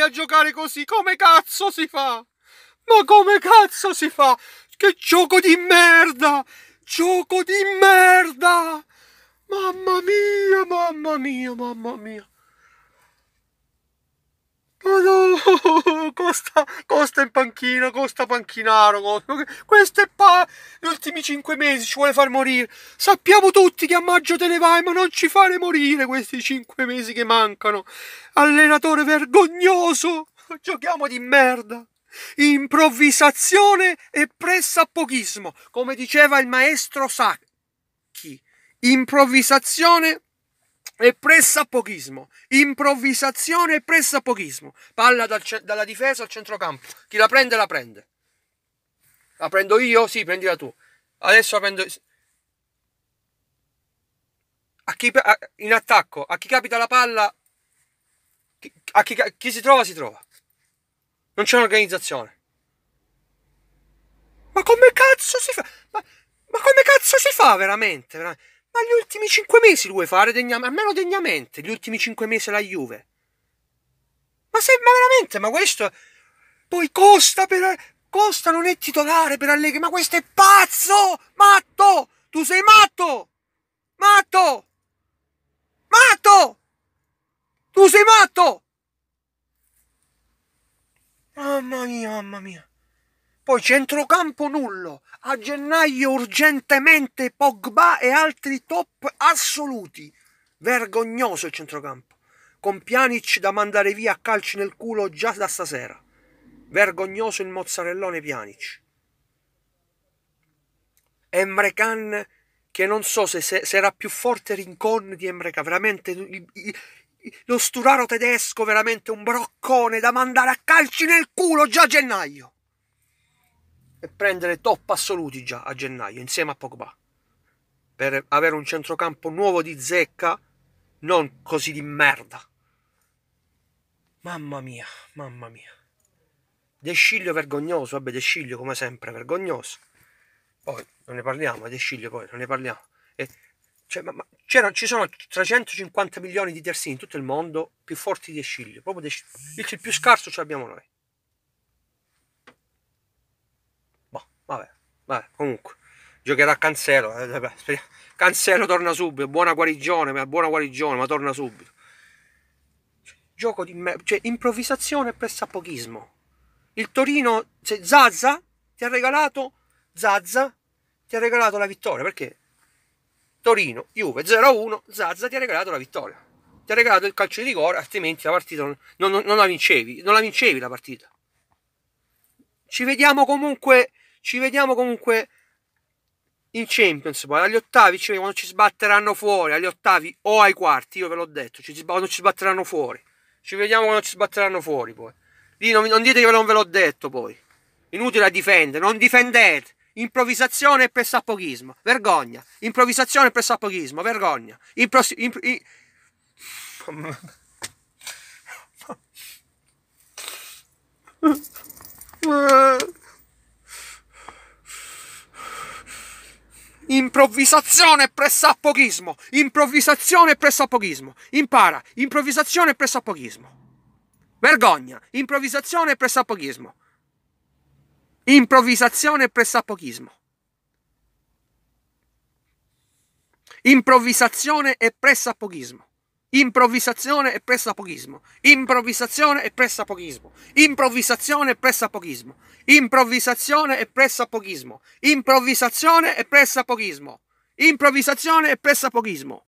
a giocare così? Come cazzo si fa? Ma come cazzo si fa? Che gioco di merda! Gioco di merda! Mamma mia, mamma mia, mamma mia! costa, costa in panchina, costa panchinaro. Costa. Questo è pa. Gli ultimi cinque mesi ci vuole far morire. Sappiamo tutti che a maggio te ne vai, ma non ci fare morire questi cinque mesi che mancano. Allenatore vergognoso, giochiamo di merda. Improvvisazione e pressappochismo, come diceva il maestro Sacchi. Improvvisazione e pressapochismo, improvvisazione e pressapochismo, palla dal, dalla difesa al centrocampo, chi la prende la prende. La prendo io? Sì, prendila tu. Adesso la prendo... A chi, a, in attacco, a chi capita la palla, a chi, a chi si trova si trova. Non c'è un'organizzazione. Ma come cazzo si fa? Ma, ma come cazzo si fa veramente? veramente? Ma gli ultimi cinque mesi vuoi fare degnam- almeno degnamente, gli ultimi cinque mesi la Juve. Ma se ma veramente, ma questo... Poi Costa per... Costa non è titolare per Allegri, ma questo è pazzo! Matto! Tu sei matto! Matto! Matto! Tu sei matto! Mamma mia, mamma mia. Poi centrocampo nullo, a gennaio urgentemente Pogba e altri top assoluti. Vergognoso il centrocampo, con Pjanic da mandare via a calci nel culo già da stasera. Vergognoso il mozzarellone Pjanic. Emre Can che non so se, se, se era più forte Rincon di Emre Can, veramente il, il, lo sturaro tedesco, veramente un broccone da mandare a calci nel culo già a gennaio e prendere top assoluti già a gennaio insieme a Pogba per avere un centrocampo nuovo di zecca non così di merda mamma mia mamma mia Desciglio vergognoso vabbè Desciglio come sempre vergognoso poi non ne parliamo Desciglio poi non ne parliamo e, cioè, ma, ma ci sono 350 milioni di terzini in tutto il mondo più forti di Desciglio proprio Desciglio il più scarso ce l'abbiamo noi comunque giocherà Cancelo eh, Cancelo torna subito buona guarigione ma buona guarigione ma torna subito cioè, gioco di me- cioè, improvvisazione e pressapochismo il Torino cioè, Zazza ti ha regalato Zazza ti ha regalato la vittoria perché Torino Juve 0-1 Zazza ti ha regalato la vittoria ti ha regalato il calcio di rigore altrimenti la partita non, non, non la vincevi non la vincevi la partita ci vediamo comunque ci vediamo comunque in Champions. Poi agli ottavi, cioè, quando ci sbatteranno fuori, agli ottavi o ai quarti, io ve l'ho detto, ci, quando ci sbatteranno fuori. Ci vediamo quando ci sbatteranno fuori poi. Lì non, non dite che non ve l'ho detto poi. Inutile a difendere, non difendete. Improvvisazione e pressapochismo, vergogna. Improvvisazione e pressapochismo, vergogna. Impro- imp- i- Improvvisazione e pressappochismo. Improvvisazione e pressappochismo. Impara. Improvvisazione e pressappochismo. Vergogna. Improvvisazione e pressappochismo. Improvvisazione e pressappochismo. Improvvisazione e pressappochismo. Improvvisazione e pressapochismo. Improvvisazione e pressapochismo. Improvvisazione e pressapochismo. Improvvisazione e pressapochismo. Improvvisazione e pressapochismo. Improvvisazione e pressapochismo.